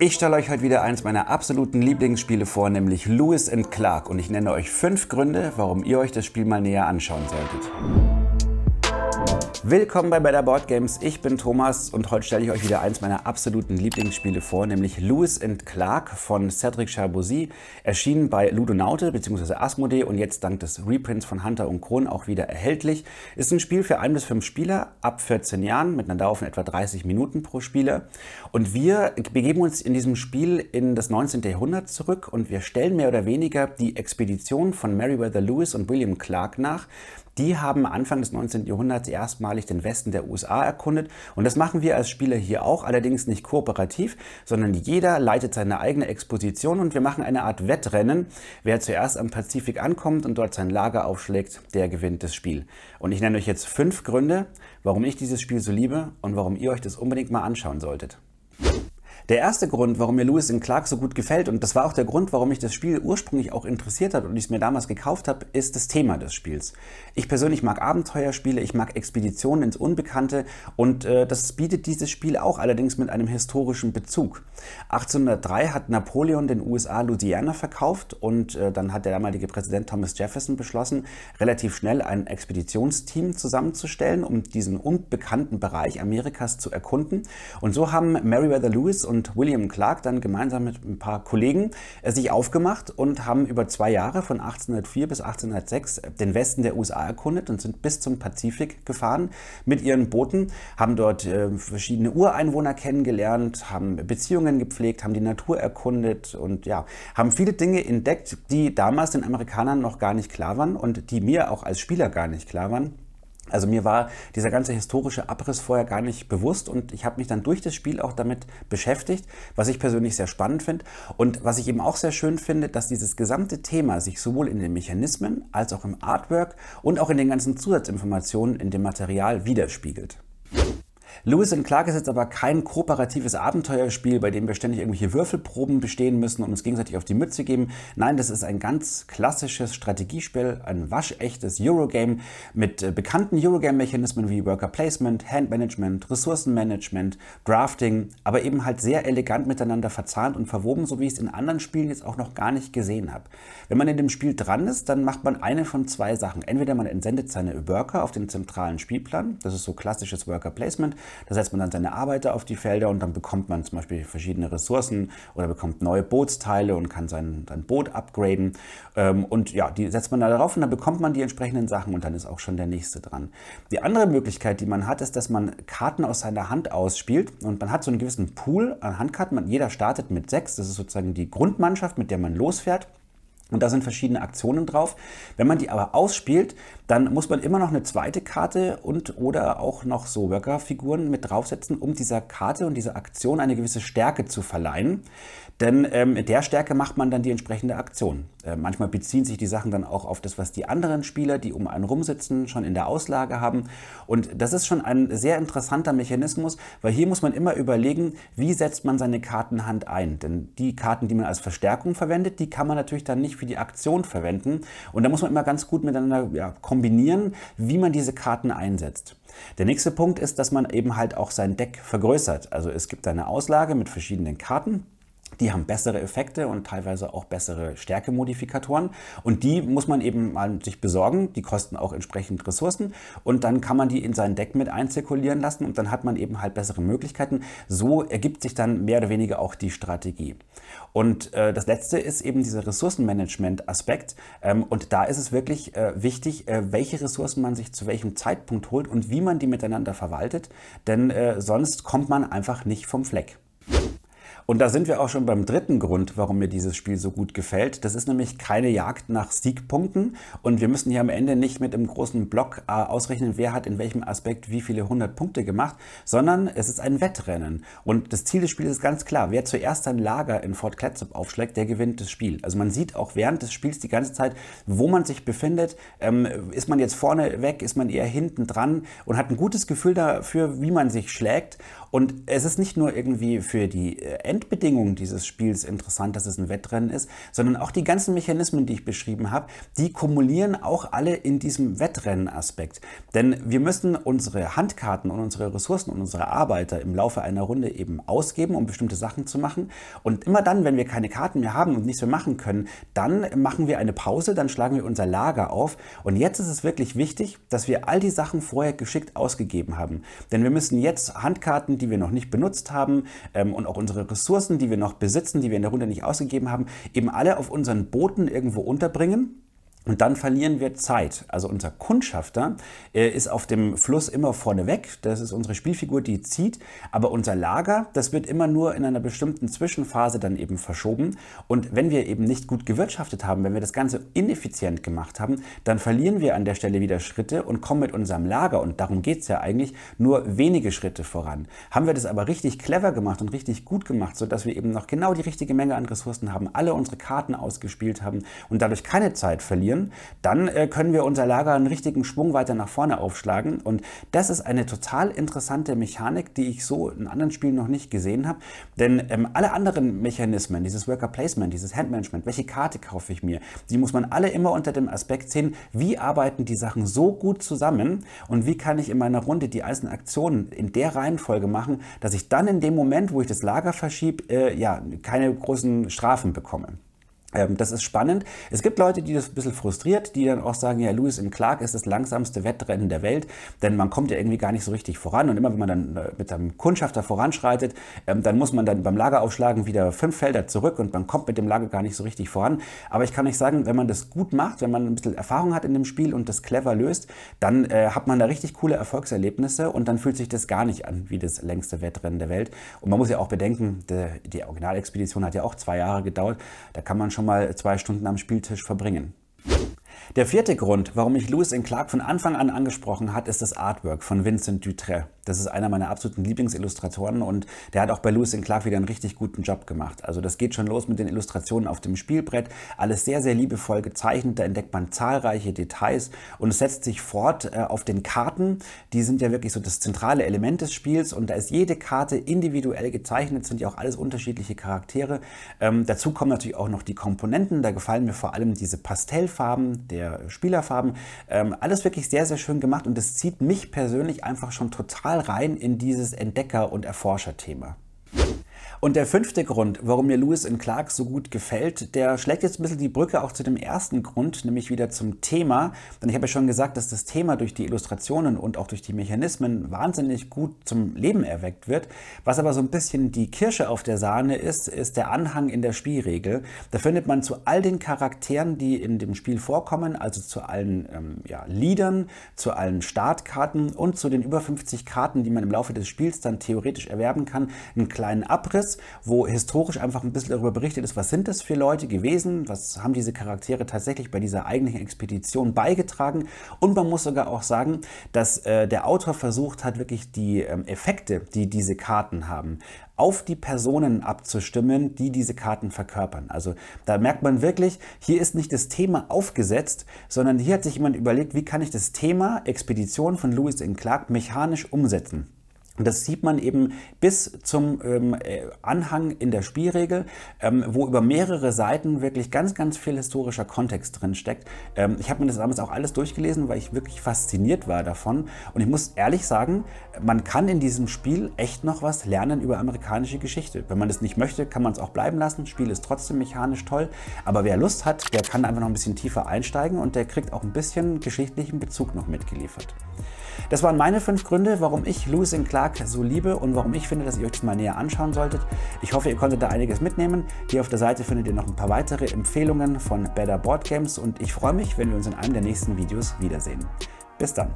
Ich stelle euch heute wieder eins meiner absoluten Lieblingsspiele vor, nämlich Lewis Clark und ich nenne euch fünf Gründe, warum ihr euch das Spiel mal näher anschauen solltet. Willkommen bei Better Board Games. Ich bin Thomas und heute stelle ich euch wieder eins meiner absoluten Lieblingsspiele vor, nämlich Lewis and Clark von Cedric Charbouzy, erschienen bei Ludonaute bzw. Asmodee und jetzt dank des Reprints von Hunter und Kron auch wieder erhältlich. Ist ein Spiel für ein bis fünf Spieler ab 14 Jahren mit einer Dauer von etwa 30 Minuten pro Spieler und wir begeben uns in diesem Spiel in das 19. Jahrhundert zurück und wir stellen mehr oder weniger die Expedition von Meriwether Lewis und William Clark nach. Die haben Anfang des 19. Jahrhunderts erstmal einmalig den Westen der USA erkundet. Und das machen wir als Spieler hier auch, allerdings nicht kooperativ, sondern jeder leitet seine eigene Exposition und wir machen eine Art Wettrennen. Wer zuerst am Pazifik ankommt und dort sein Lager aufschlägt, der gewinnt das Spiel. Und ich nenne euch jetzt fünf Gründe, warum ich dieses Spiel so liebe und warum ihr euch das unbedingt mal anschauen solltet. Der erste Grund, warum mir Lewis in Clark so gut gefällt, und das war auch der Grund, warum mich das Spiel ursprünglich auch interessiert hat und ich es mir damals gekauft habe, ist das Thema des Spiels. Ich persönlich mag Abenteuerspiele, ich mag Expeditionen ins Unbekannte und äh, das bietet dieses Spiel auch, allerdings mit einem historischen Bezug. 1803 hat Napoleon den USA Louisiana verkauft und äh, dann hat der damalige Präsident Thomas Jefferson beschlossen, relativ schnell ein Expeditionsteam zusammenzustellen, um diesen unbekannten Bereich Amerikas zu erkunden. Und so haben Meriwether Lewis und und William Clark dann gemeinsam mit ein paar Kollegen äh, sich aufgemacht und haben über zwei Jahre von 1804 bis 1806 äh, den Westen der USA erkundet und sind bis zum Pazifik gefahren mit ihren Booten, haben dort äh, verschiedene Ureinwohner kennengelernt, haben Beziehungen gepflegt, haben die Natur erkundet und ja, haben viele Dinge entdeckt, die damals den Amerikanern noch gar nicht klar waren und die mir auch als Spieler gar nicht klar waren also mir war dieser ganze historische Abriss vorher gar nicht bewusst und ich habe mich dann durch das Spiel auch damit beschäftigt, was ich persönlich sehr spannend finde und was ich eben auch sehr schön finde, dass dieses gesamte Thema sich sowohl in den Mechanismen als auch im Artwork und auch in den ganzen Zusatzinformationen in dem Material widerspiegelt. Lewis and Clark ist jetzt aber kein kooperatives Abenteuerspiel, bei dem wir ständig irgendwelche Würfelproben bestehen müssen und uns gegenseitig auf die Mütze geben. Nein, das ist ein ganz klassisches Strategiespiel, ein waschechtes Eurogame mit äh, bekannten Eurogame-Mechanismen wie Worker Placement, Handmanagement, Ressourcenmanagement, Drafting, aber eben halt sehr elegant miteinander verzahnt und verwoben, so wie ich es in anderen Spielen jetzt auch noch gar nicht gesehen habe. Wenn man in dem Spiel dran ist, dann macht man eine von zwei Sachen. Entweder man entsendet seine Worker auf den zentralen Spielplan, das ist so klassisches Worker Placement, da setzt man dann seine Arbeiter auf die Felder und dann bekommt man zum Beispiel verschiedene Ressourcen oder bekommt neue Bootsteile und kann sein, sein Boot upgraden. Ähm, und ja, die setzt man da drauf und dann bekommt man die entsprechenden Sachen und dann ist auch schon der nächste dran. Die andere Möglichkeit, die man hat, ist, dass man Karten aus seiner Hand ausspielt und man hat so einen gewissen Pool an Handkarten. jeder startet mit sechs, das ist sozusagen die Grundmannschaft, mit der man losfährt. Und da sind verschiedene Aktionen drauf. Wenn man die aber ausspielt, dann muss man immer noch eine zweite Karte und oder auch noch so Worker-Figuren mit draufsetzen, um dieser Karte und dieser Aktion eine gewisse Stärke zu verleihen. Denn ähm, mit der Stärke macht man dann die entsprechende Aktion. Äh, manchmal beziehen sich die Sachen dann auch auf das, was die anderen Spieler, die um einen rumsitzen, schon in der Auslage haben. Und das ist schon ein sehr interessanter Mechanismus, weil hier muss man immer überlegen, wie setzt man seine Kartenhand ein. Denn die Karten, die man als Verstärkung verwendet, die kann man natürlich dann nicht für die Aktion verwenden. Und da muss man immer ganz gut miteinander ja, kombinieren, wie man diese Karten einsetzt. Der nächste Punkt ist, dass man eben halt auch sein Deck vergrößert. Also es gibt eine Auslage mit verschiedenen Karten. Die haben bessere Effekte und teilweise auch bessere Stärkemodifikatoren. Und die muss man eben mal sich besorgen. Die kosten auch entsprechend Ressourcen. Und dann kann man die in sein Deck mit einzirkulieren lassen und dann hat man eben halt bessere Möglichkeiten. So ergibt sich dann mehr oder weniger auch die Strategie. Und äh, das letzte ist eben dieser Ressourcenmanagement-Aspekt. Ähm, und da ist es wirklich äh, wichtig, äh, welche Ressourcen man sich zu welchem Zeitpunkt holt und wie man die miteinander verwaltet. Denn äh, sonst kommt man einfach nicht vom Fleck. Und da sind wir auch schon beim dritten Grund, warum mir dieses Spiel so gut gefällt. Das ist nämlich keine Jagd nach Siegpunkten und wir müssen hier am Ende nicht mit einem großen Block äh, ausrechnen, wer hat in welchem Aspekt wie viele 100 Punkte gemacht, sondern es ist ein Wettrennen. Und das Ziel des Spiels ist ganz klar, wer zuerst sein Lager in Fort Clatsop aufschlägt, der gewinnt das Spiel. Also man sieht auch während des Spiels die ganze Zeit, wo man sich befindet. Ähm, ist man jetzt vorne weg, ist man eher hinten dran und hat ein gutes Gefühl dafür, wie man sich schlägt. Und es ist nicht nur irgendwie für die End äh, Endbedingungen dieses Spiels interessant, dass es ein Wettrennen ist, sondern auch die ganzen Mechanismen, die ich beschrieben habe, die kumulieren auch alle in diesem Wettrennen-Aspekt. Denn wir müssen unsere Handkarten und unsere Ressourcen und unsere Arbeiter im Laufe einer Runde eben ausgeben, um bestimmte Sachen zu machen. Und immer dann, wenn wir keine Karten mehr haben und nichts mehr machen können, dann machen wir eine Pause, dann schlagen wir unser Lager auf. Und jetzt ist es wirklich wichtig, dass wir all die Sachen vorher geschickt ausgegeben haben. Denn wir müssen jetzt Handkarten, die wir noch nicht benutzt haben ähm, und auch unsere Ressourcen, Ressourcen, die wir noch besitzen, die wir in der Runde nicht ausgegeben haben, eben alle auf unseren Booten irgendwo unterbringen und dann verlieren wir Zeit. Also unser Kundschafter äh, ist auf dem Fluss immer vorneweg. Das ist unsere Spielfigur, die zieht. Aber unser Lager, das wird immer nur in einer bestimmten Zwischenphase dann eben verschoben. Und wenn wir eben nicht gut gewirtschaftet haben, wenn wir das Ganze ineffizient gemacht haben, dann verlieren wir an der Stelle wieder Schritte und kommen mit unserem Lager, und darum geht es ja eigentlich, nur wenige Schritte voran. Haben wir das aber richtig clever gemacht und richtig gut gemacht, sodass wir eben noch genau die richtige Menge an Ressourcen haben, alle unsere Karten ausgespielt haben und dadurch keine Zeit verlieren, produzieren, dann äh, können wir unser Lager einen richtigen Schwung weiter nach vorne aufschlagen. Und das ist eine total interessante Mechanik, die ich so in anderen Spielen noch nicht gesehen habe. Denn ähm, alle anderen Mechanismen, dieses Worker Placement, dieses Handmanagement, welche Karte kaufe ich mir, die muss man alle immer unter dem Aspekt sehen, wie arbeiten die Sachen so gut zusammen und wie kann ich in meiner Runde die einzelnen Aktionen in der Reihenfolge machen, dass ich dann in dem Moment, wo ich das Lager verschiebe, äh, ja, keine großen Strafen bekomme. Ähm, das ist spannend. Es gibt Leute, die das ein bisschen frustriert, die dann auch sagen, ja, Lewis im Clark ist das langsamste Wettrennen der Welt, denn man kommt ja irgendwie gar nicht so richtig voran. Und immer wenn man dann äh, mit einem Kundschafter voranschreitet, ähm, dann muss man dann beim Lageraufschlagen wieder fünf Felder zurück und man kommt mit dem Lager gar nicht so richtig voran. Aber ich kann euch sagen, wenn man das gut macht, wenn man ein bisschen Erfahrung hat in dem Spiel und das clever löst, dann äh, hat man da richtig coole Erfolgserlebnisse und dann fühlt sich das gar nicht an wie das längste Wettrennen der Welt. Und man muss ja auch bedenken, die, die Originalexpedition hat ja auch zwei Jahre gedauert. Da kann man schon schon mal zwei Stunden am Spieltisch verbringen. Der vierte Grund, warum ich Lewis in Clark von Anfang an angesprochen hat, ist das Artwork von Vincent Dutre. Das ist einer meiner absoluten Lieblingsillustratoren und der hat auch bei Lewis in Clark wieder einen richtig guten Job gemacht. Also das geht schon los mit den Illustrationen auf dem Spielbrett, alles sehr, sehr liebevoll gezeichnet, da entdeckt man zahlreiche Details und es setzt sich fort äh, auf den Karten. Die sind ja wirklich so das zentrale Element des Spiels und da ist jede Karte individuell gezeichnet, sind ja auch alles unterschiedliche Charaktere. Ähm, dazu kommen natürlich auch noch die Komponenten, da gefallen mir vor allem diese Pastellfarben, der Spielerfarben. Ähm, alles wirklich sehr, sehr schön gemacht und es zieht mich persönlich einfach schon total rein in dieses Entdecker- und Erforscherthema. Und der fünfte Grund, warum mir Lewis in Clark so gut gefällt, der schlägt jetzt ein bisschen die Brücke auch zu dem ersten Grund, nämlich wieder zum Thema. Denn ich habe ja schon gesagt, dass das Thema durch die Illustrationen und auch durch die Mechanismen wahnsinnig gut zum Leben erweckt wird. Was aber so ein bisschen die Kirsche auf der Sahne ist, ist der Anhang in der Spielregel. Da findet man zu all den Charakteren, die in dem Spiel vorkommen, also zu allen ähm, ja, Liedern, zu allen Startkarten und zu den über 50 Karten, die man im Laufe des Spiels dann theoretisch erwerben kann, einen kleinen Abriss ist, wo historisch einfach ein bisschen darüber berichtet ist, was sind das für Leute gewesen, was haben diese Charaktere tatsächlich bei dieser eigentlichen Expedition beigetragen. Und man muss sogar auch sagen, dass äh, der Autor versucht hat, wirklich die ähm, Effekte, die diese Karten haben, auf die Personen abzustimmen, die diese Karten verkörpern. Also da merkt man wirklich, hier ist nicht das Thema aufgesetzt, sondern hier hat sich jemand überlegt, wie kann ich das Thema Expedition von Lewis in Clark mechanisch umsetzen. Das sieht man eben bis zum ähm, äh, Anhang in der Spielregel, ähm, wo über mehrere Seiten wirklich ganz, ganz viel historischer Kontext drin steckt. Ähm, ich habe mir das damals auch alles durchgelesen, weil ich wirklich fasziniert war davon. Und ich muss ehrlich sagen, man kann in diesem Spiel echt noch was lernen über amerikanische Geschichte. Wenn man das nicht möchte, kann man es auch bleiben lassen. Das Spiel ist trotzdem mechanisch toll. Aber wer Lust hat, der kann einfach noch ein bisschen tiefer einsteigen und der kriegt auch ein bisschen geschichtlichen Bezug noch mitgeliefert. Das waren meine fünf Gründe, warum ich Lewis in Clark Werk so liebe und warum ich finde, dass ihr euch das mal näher anschauen solltet. Ich hoffe, ihr konntet da einiges mitnehmen. Hier auf der Seite findet ihr noch ein paar weitere Empfehlungen von Better Board Games und ich freue mich, wenn wir uns in einem der nächsten Videos wiedersehen. Bis dann!